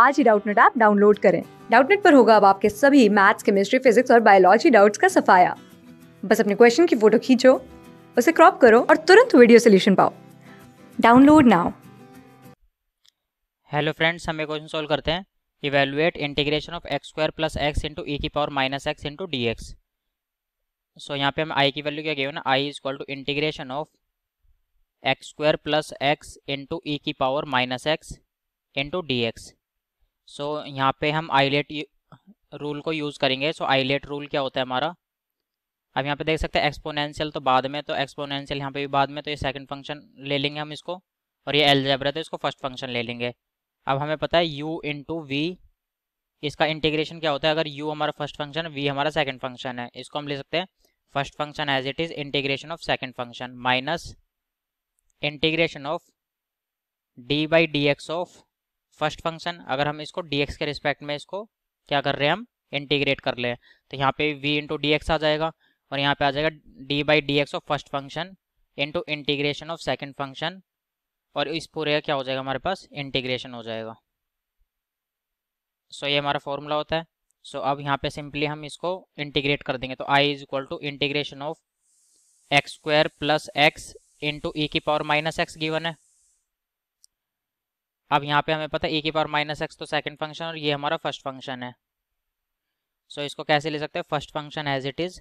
आज ही Doubtnut app download करें डाउटनेट पर होगा अब आपके सभी मैथ्स केमिस्ट्री फिजिक्स और बायोलॉजी डाउट्स का सफाया बस अपने क्वेश्चन की फोटो खींचो उसे क्रॉप करो और तुरंत वीडियो सोल्यूशन पाओ डाउनलोड नाउ हेलो फ्रेंड्स हम एक क्वेश्चन सोल्व करते हैं evaluate integration of x square plus x into a की power minus x into d x so यहाँ पे हम आई की वैल्यू क्या गई ना I is equal to integration of x square plus x into e की power minus x into d x so so, यहाँ पे हम आईलेट रूल को यूज़ करेंगे सो so, आईलेट रूल क्या होता है हमारा अब यहाँ पे देख सकते हैं एक्सपोनेंशियल तो बाद में तो एक्सपोनेंशियल यहाँ पे भी बाद में तो ये सेकंड फंक्शन ले लेंगे हम इसको और ये एलजेब्रा तो इसको फर्स्ट फंक्शन ले लेंगे अब हमें पता है यू इंटू वी इसका इंटीग्रेशन क्या होता है अगर यू हमारा फर्स्ट फंक्शन वी हमारा सेकेंड फंक्शन है इसको हम ले सकते हैं first function as it is integration of second function minus integration of d by d x of first function अगर हम इसको डी के रिस्पेक्ट में इसको क्या कर रहे हैं हम इंटीग्रेट कर ले तो यहाँ पे v इंटू डी आ जाएगा और यहाँ पे आ जाएगा d by d of first function into integration of second function और इस पूरे का क्या हो जाएगा हमारे पास इंटीग्रेशन हो जाएगा सो so, ये हमारा फॉर्मूला होता है सो so, अब यहाँ पे सिंपली हम इसको इंटीग्रेट कर देंगे तो i is equal to integration of x square plus x into e की पावर माइनस एक्स गिवन है अब यहाँ पे हमें पता है ए की पावर माइनस एक्स तो सेकंड फंक्शन और ये हमारा फर्स्ट फंक्शन है सो so, इसको कैसे ले सकते हैं first function as it is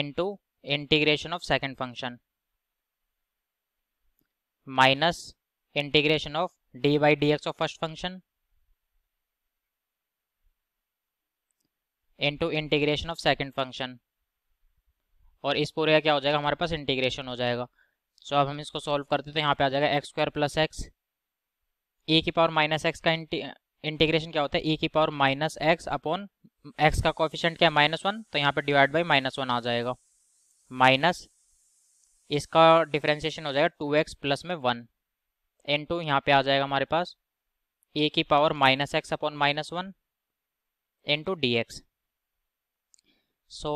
into integration of second function minus integration of d by d x of first function into integration of second function और इस पूरे का क्या हो जाएगा हमारे पास इंटीग्रेशन हो जाएगा सो अब हम इसको सॉल्व करते हैं तो यहाँ पे आ जाएगा x square plus x a की पावर माइनस एक्स का इंटीग्रेशन क्या होता है ए की power minus x upon x का कॉफिशेंट क्या है माइनस वन तो यहाँ पे डिवाइड बाई माइनस वन आ जाएगा माइनस इसका डिफ्रेंशिएशन हो जाएगा टू एक्स प्लस में वन एन टू यहाँ पे आ जाएगा हमारे पास ए की power minus x upon minus one into d x so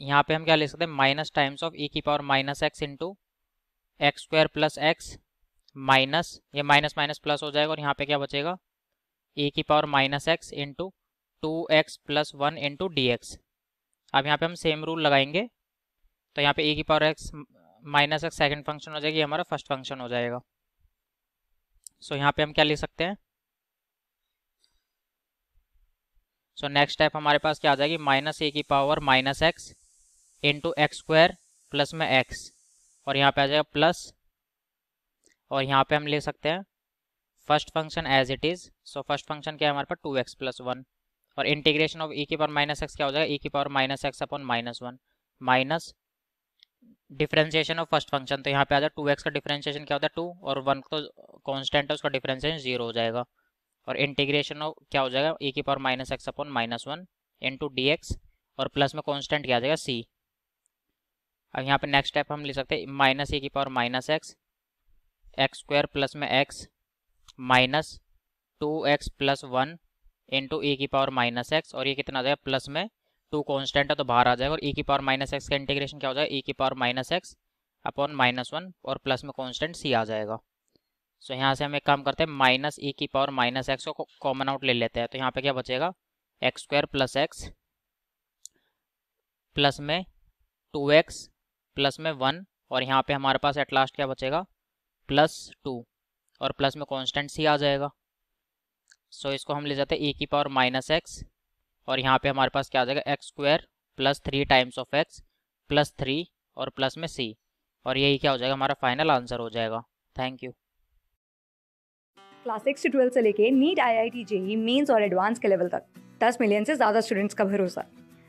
यहाँ पे हम क्या ले सकते हैं माइनस टाइम्स ऑफ ए की power minus x into x square plus x minus ये माइनस माइनस प्लस हो जाएगा और यहाँ पे क्या बचेगा ए की power minus x into two x plus one into d x अब यहाँ पे हम सेम रूल लगाएंगे तो यहाँ पे ए की power x minus x second function हो जाएगी ये हमारा फर्स्ट फंक्शन हो जाएगा सो so, यहाँ पे हम क्या लिख सकते हैं सो नेक्स्ट टाइप हमारे पास क्या आ जाएगी माइनस ए की power minus x into x square plus में एक्स और यहाँ पे आ जाएगा प्लस और यहाँ पे हम ले सकते हैं first function as it is so first function क्या है हमारे पास टू एक्स प्लस वन और इंटीग्रेशन ऑफ ई की पावर माइनस एक्स क्या हो जाएगा ई e की power minus x upon minus one minus differentiation of first function तो यहाँ पे आ जाए टू एक्स का डिफ्रेंशिएशन क्या होता है टू और वन तो कॉन्स्टेंट है उसका डिफ्रेंशिएशन जीरो हो जाएगा और इंटीग्रेशन ऑफ क्या हो जाएगा ई e की power minus x upon minus one into d x और प्लस में कॉन्स्टेंट क्या आ जाएगा सी अब यहाँ पे नेक्स्ट स्टेप हम ले सकते हैं माइनस ए की power minus x x square plus में x minus two x plus one into a की पावर माइनस एक्स और ये कितना आ जाएगा प्लस में टू कॉन्स्टेंट है तो बाहर आ जाएगा और ए की पावर माइनस एक्स का इंटीग्रेशन क्या हो जाएगा ए की power minus x upon minus one और प्लस में कॉन्स्टेंट सी आ जाएगा सो so, यहाँ से हम एक काम करते हैं माइनस ए की पावर माइनस एक्स को कॉमन आउट ले लेते हैं तो यहाँ पे क्या बचेगा x square plus x plus में टू एक्स प्लस में वन और यहाँ पे हमारे पास एट लास्ट क्या बचेगा प्लस टू और प्लस में कॉन्स्टेंट सी आ जाएगा सो इसको हम ले जाते हैं ए की पावर माइनस एक्स और यहाँ पे हमारे पास क्या आ जाएगा x square plus three times of x plus three और प्लस में सी और यही क्या हो जाएगा हमारा फाइनल आंसर हो जाएगा थैंक यू क्लास सिक्स से ट्वेल्थ से लेके NEET I I T JEE mains और एडवांस के लेवल तक दस मिलियन से ज़्यादा स्टूडेंट्स का भरोसा